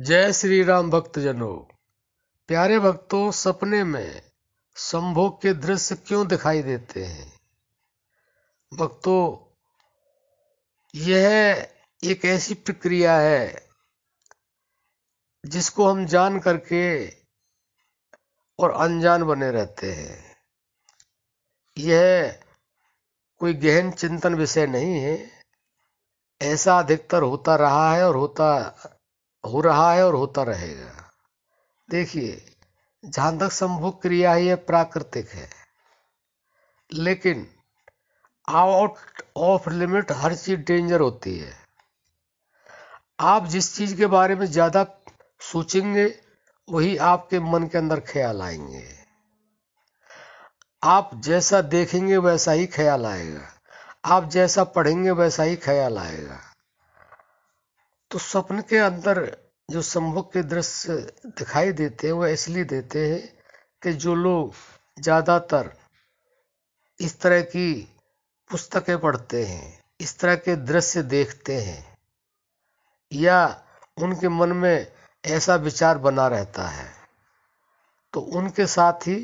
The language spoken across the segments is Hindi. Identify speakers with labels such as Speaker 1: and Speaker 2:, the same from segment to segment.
Speaker 1: जय श्री राम भक्तजनों प्यारे भक्तों सपने में संभोग के दृश्य क्यों दिखाई देते हैं भक्तों यह एक ऐसी प्रक्रिया है जिसको हम जान करके और अनजान बने रहते हैं यह कोई गहन चिंतन विषय नहीं है ऐसा अधिकतर होता रहा है और होता हो रहा है और होता रहेगा देखिए जहां तक संभोग क्रिया है यह प्राकृतिक है लेकिन आउट ऑफ लिमिट हर चीज डेंजर होती है आप जिस चीज के बारे में ज्यादा सोचेंगे वही आपके मन के अंदर ख्याल आएंगे आप जैसा देखेंगे वैसा ही ख्याल आएगा आप जैसा पढ़ेंगे वैसा ही ख्याल आएगा तो स्वप्न के अंदर जो संभोग के दृश्य दिखाई देते हैं वह इसलिए देते हैं कि जो लोग ज़्यादातर इस तरह की पुस्तकें पढ़ते हैं इस तरह के दृश्य देखते हैं या उनके मन में ऐसा विचार बना रहता है तो उनके साथ ही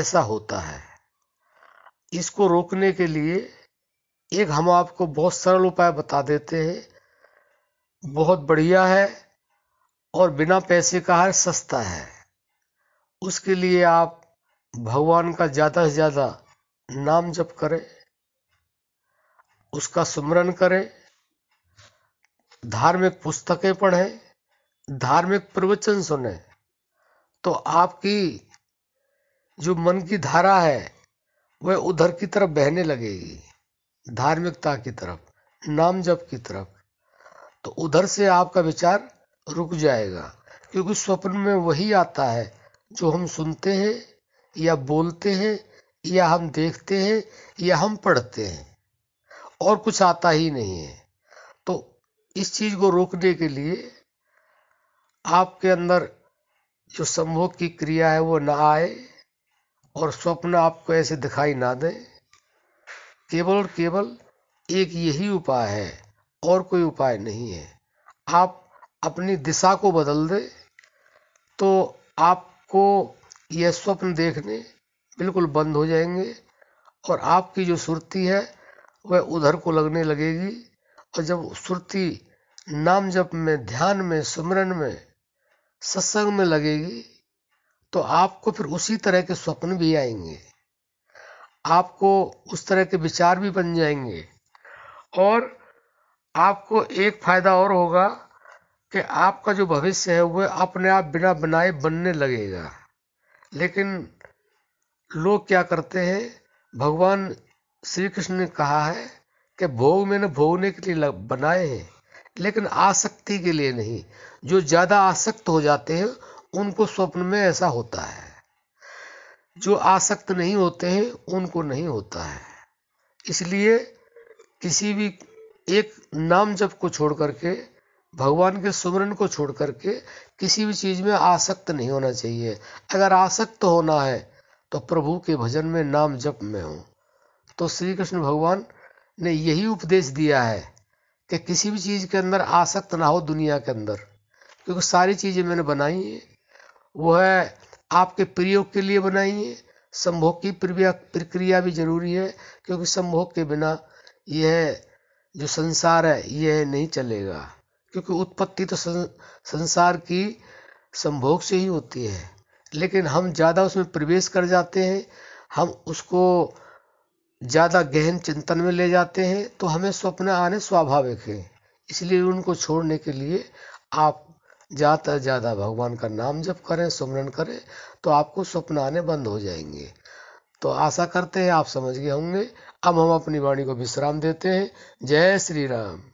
Speaker 1: ऐसा होता है इसको रोकने के लिए एक हम आपको बहुत सरल उपाय बता देते हैं बहुत बढ़िया है और बिना पैसे का है सस्ता है उसके लिए आप भगवान का ज़्यादा से ज़्यादा नाम जप करें उसका सुमरण करें धार्मिक पुस्तकें पढ़ें धार्मिक प्रवचन सुने तो आपकी जो मन की धारा है वह उधर की तरफ बहने लगेगी धार्मिकता की तरफ नाम जप की तरफ तो उधर से आपका विचार रुक जाएगा क्योंकि स्वप्न में वही आता है जो हम सुनते हैं या बोलते हैं या हम देखते हैं या हम पढ़ते हैं और कुछ आता ही नहीं है तो इस चीज को रोकने के लिए आपके अंदर जो संभोग की क्रिया है वो ना आए और स्वप्न आपको ऐसे दिखाई ना दे केवल और केवल एक यही उपाय है और कोई उपाय नहीं है आप अपनी दिशा को बदल दे तो आपको यह स्वप्न देखने बिल्कुल बंद हो जाएंगे और आपकी जो सुर्ती है वह उधर को लगने लगेगी और जब सुर्ती नाम जप में ध्यान में सुमरन में सत्संग में लगेगी तो आपको फिर उसी तरह के स्वप्न भी आएंगे आपको उस तरह के विचार भी बन जाएंगे और आपको एक फायदा और होगा कि आपका जो भविष्य है वह अपने आप बिना बनाए बनने लगेगा लेकिन लोग क्या करते हैं भगवान श्री कृष्ण ने कहा है कि भोग मैंने भोगने के लिए बनाए हैं लेकिन आसक्ति के लिए नहीं जो ज़्यादा आसक्त हो जाते हैं उनको स्वप्न में ऐसा होता है जो आसक्त नहीं होते हैं उनको नहीं होता है इसलिए किसी भी एक नाम जप को छोड़ करके भगवान के सुमरन को छोड़ करके किसी भी चीज में आसक्त नहीं होना चाहिए अगर आसक्त होना है तो प्रभु के भजन में नाम जप में हो तो श्री कृष्ण भगवान ने यही उपदेश दिया है कि किसी भी चीज़ के अंदर आसक्त ना हो दुनिया के अंदर क्योंकि सारी चीज़ें मैंने बनाई हैं वो है आपके प्रयोग के लिए बनाई है संभोग की प्रक्रिया भी जरूरी है क्योंकि संभोग के बिना यह जो संसार है यह नहीं चलेगा क्योंकि उत्पत्ति तो संसार की संभोग से ही होती है लेकिन हम ज़्यादा उसमें प्रवेश कर जाते हैं हम उसको ज़्यादा गहन चिंतन में ले जाते हैं तो हमें स्वप्न आने स्वाभाविक है इसलिए उनको छोड़ने के लिए आप ज़्यादा से ज़्यादा भगवान का नाम जप करें सुमरण करें तो आपको स्वप्न आने बंद हो जाएंगे तो आशा करते हैं आप समझ गए होंगे अब हम अपनी वाणी को विश्राम देते हैं जय श्री राम